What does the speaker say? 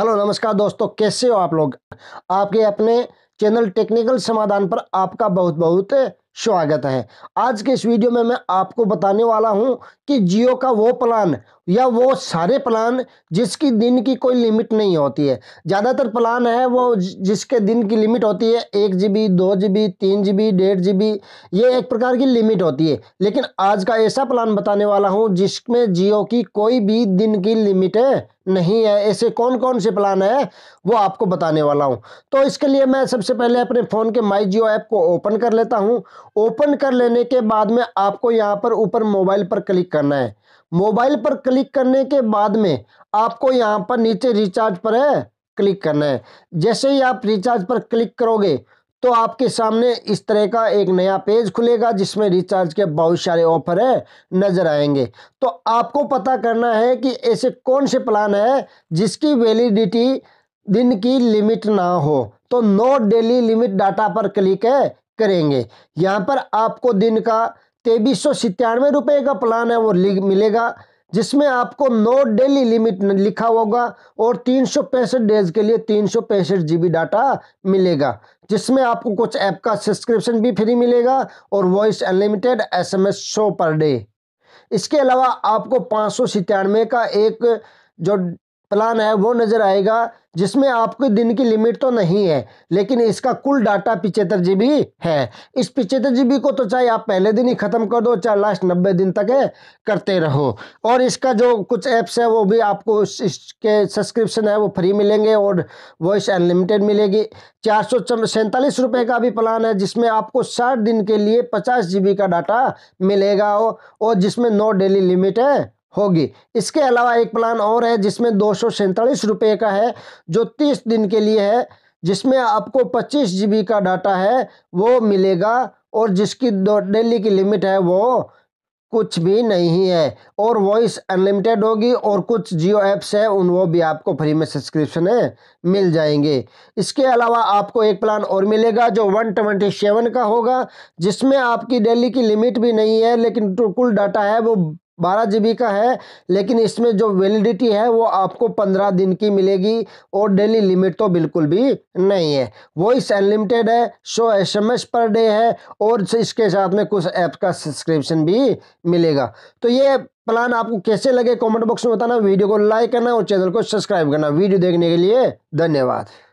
hello नमस्कार दोस्तों कैसे हो आप लोग आपके अपने चैनल टेक्निकल समाधान पर आपका बहुत बहुत स्वागत है आज के इस वीडियो में मैं आपको बताने वाला हूं कि जियो का वो प्लान या वो सारे प्लान जिसकी दिन की कोई लिमिट नहीं होती है ज़्यादातर प्लान है वो जिसके दिन की लिमिट होती है एक जी बी दो जी बी तीन जी बी डेढ़ जी बी ये एक प्रकार की लिमिट होती है लेकिन आज का ऐसा प्लान बताने वाला हूँ जिसमें जियो की कोई भी दिन की लिमिट है नहीं है ऐसे कौन कौन से प्लान है वो आपको बताने वाला हूँ तो इसके लिए मैं सबसे पहले अपने फ़ोन के माई जियो ऐप को ओपन कर लेता हूँ ओपन कर लेने के बाद में आपको यहाँ पर ऊपर मोबाइल पर क्लिक करना है मोबाइल पर क्लिक करने के बाद में आपको यहाँ पर नीचे रिचार्ज पर है क्लिक करना है जैसे ही आप रिचार्ज पर क्लिक करोगे तो आपके सामने इस तरह का एक नया पेज खुलेगा जिसमें रिचार्ज के बहुत सारे ऑफर है नज़र आएंगे तो आपको पता करना है कि ऐसे कौन से प्लान है जिसकी वैलिडिटी दिन की लिमिट ना हो तो नो डेली लिमिट डाटा पर क्लिक है करेंगे यहाँ पर आपको दिन का तेईस सौ सितानवे रुपये का प्लान है वो मिलेगा जिसमें आपको नो डेली लिमिट लिखा होगा और तीन सौ पैंसठ डेज के लिए तीन सौ पैंसठ जी बी डाटा मिलेगा जिसमें आपको कुछ ऐप का सब्सक्रिप्शन भी फ्री मिलेगा और voice unlimited S M S सौ पर डे इसके अलावा आपको पाँच सौ सितानवे का एक जो प्लान है वो नज़र आएगा जिसमें आपको दिन की लिमिट तो नहीं है लेकिन इसका कुल डाटा पिचहत्तर जी बी है इस पिचहत्तर जी को तो चाहे आप पहले दिन ही ख़त्म कर दो चाहे लास्ट नब्बे दिन तक है करते रहो और इसका जो कुछ ऐप्स है वो भी आपको इसके सब्सक्रिप्शन है वो फ्री मिलेंगे और वॉइस अनलिमिटेड मिलेगी चार सौ सैंतालीस रुपये का भी प्लान है जिसमें आपको साठ दिन के लिए पचास जी का डाटा मिलेगा और जिसमें नो डेली लिमिट है होगी इसके अलावा एक प्लान और है जिसमें दो सौ का है जो तीस दिन के लिए है जिसमें आपको पच्चीस जी का डाटा है वो मिलेगा और जिसकी डेली की लिमिट है वो कुछ भी नहीं है और वॉइस अनलिमिटेड होगी और कुछ जियो ऐप्स हैं उन वो भी आपको फ्री में सब्सक्रिप्शन है मिल जाएंगे इसके अलावा आपको एक प्लान और मिलेगा जो वन ट्वेंटी सेवन का होगा जिसमें आपकी डेली की लिमिट भी नहीं है लेकिन कुल डाटा है वो बारह जी का है लेकिन इसमें जो वैलिडिटी है वो आपको पंद्रह दिन की मिलेगी और डेली लिमिट तो बिल्कुल भी नहीं है वॉइस अनलिमिटेड है so S M S per day है और इसके साथ में कुछ ऐप का सब्सक्रिप्शन भी मिलेगा तो ये प्लान आपको कैसे लगे कमेंट बॉक्स में बताना वीडियो को लाइक करना और चैनल को सब्सक्राइब करना वीडियो देखने के लिए धन्यवाद